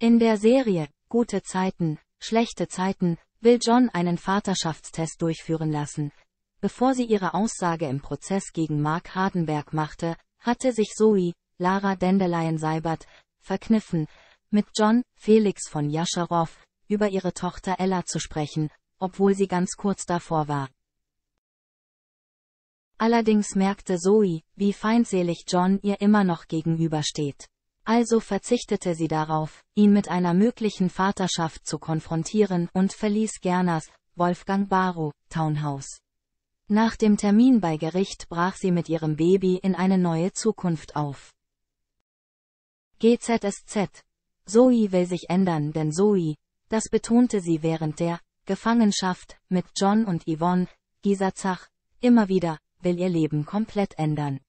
In der Serie Gute Zeiten, schlechte Zeiten will John einen Vaterschaftstest durchführen lassen. Bevor sie ihre Aussage im Prozess gegen Mark Hardenberg machte, hatte sich Zoe, Lara Dandelion-Seibert, verkniffen, mit John, Felix von Jascherow, über ihre Tochter Ella zu sprechen, obwohl sie ganz kurz davor war. Allerdings merkte Zoe, wie feindselig John ihr immer noch gegenübersteht also verzichtete sie darauf, ihn mit einer möglichen Vaterschaft zu konfrontieren und verließ Gerners, Wolfgang Baru, Townhouse. Nach dem Termin bei Gericht brach sie mit ihrem Baby in eine neue Zukunft auf. GZSZ. Zoe will sich ändern, denn Zoe, das betonte sie während der Gefangenschaft mit John und Yvonne, Gisa Zach, immer wieder, will ihr Leben komplett ändern.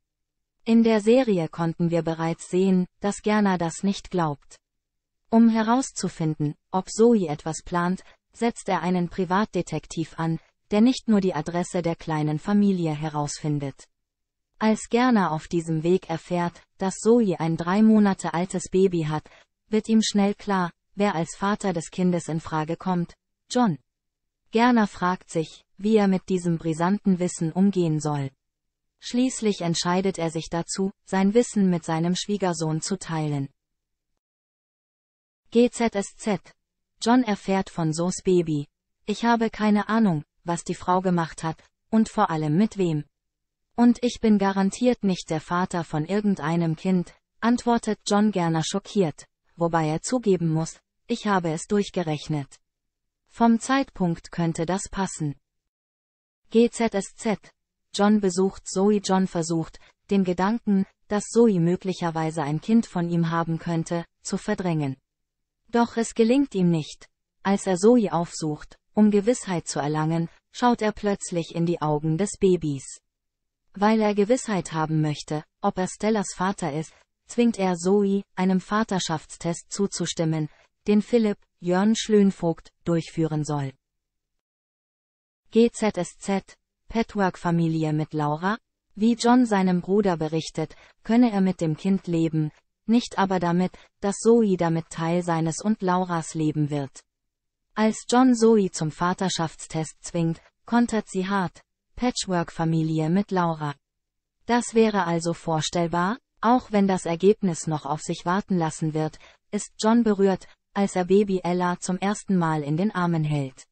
In der Serie konnten wir bereits sehen, dass Gerner das nicht glaubt. Um herauszufinden, ob Zoe etwas plant, setzt er einen Privatdetektiv an, der nicht nur die Adresse der kleinen Familie herausfindet. Als Gerner auf diesem Weg erfährt, dass Zoe ein drei Monate altes Baby hat, wird ihm schnell klar, wer als Vater des Kindes in Frage kommt, John. Gerner fragt sich, wie er mit diesem brisanten Wissen umgehen soll. Schließlich entscheidet er sich dazu, sein Wissen mit seinem Schwiegersohn zu teilen. GZSZ. John erfährt von Sos Baby. Ich habe keine Ahnung, was die Frau gemacht hat, und vor allem mit wem. Und ich bin garantiert nicht der Vater von irgendeinem Kind, antwortet John gerne schockiert, wobei er zugeben muss, ich habe es durchgerechnet. Vom Zeitpunkt könnte das passen. GZSZ John besucht Zoe. John versucht, den Gedanken, dass Zoe möglicherweise ein Kind von ihm haben könnte, zu verdrängen. Doch es gelingt ihm nicht. Als er Zoe aufsucht, um Gewissheit zu erlangen, schaut er plötzlich in die Augen des Babys. Weil er Gewissheit haben möchte, ob er Stellas Vater ist, zwingt er Zoe, einem Vaterschaftstest zuzustimmen, den Philipp, Jörn Schlönvogt, durchführen soll. GZSZ patchwork familie mit Laura? Wie John seinem Bruder berichtet, könne er mit dem Kind leben, nicht aber damit, dass Zoe damit Teil seines und Lauras Leben wird. Als John Zoe zum Vaterschaftstest zwingt, kontert sie hart. Patchwork-Familie mit Laura. Das wäre also vorstellbar, auch wenn das Ergebnis noch auf sich warten lassen wird, ist John berührt, als er Baby Ella zum ersten Mal in den Armen hält.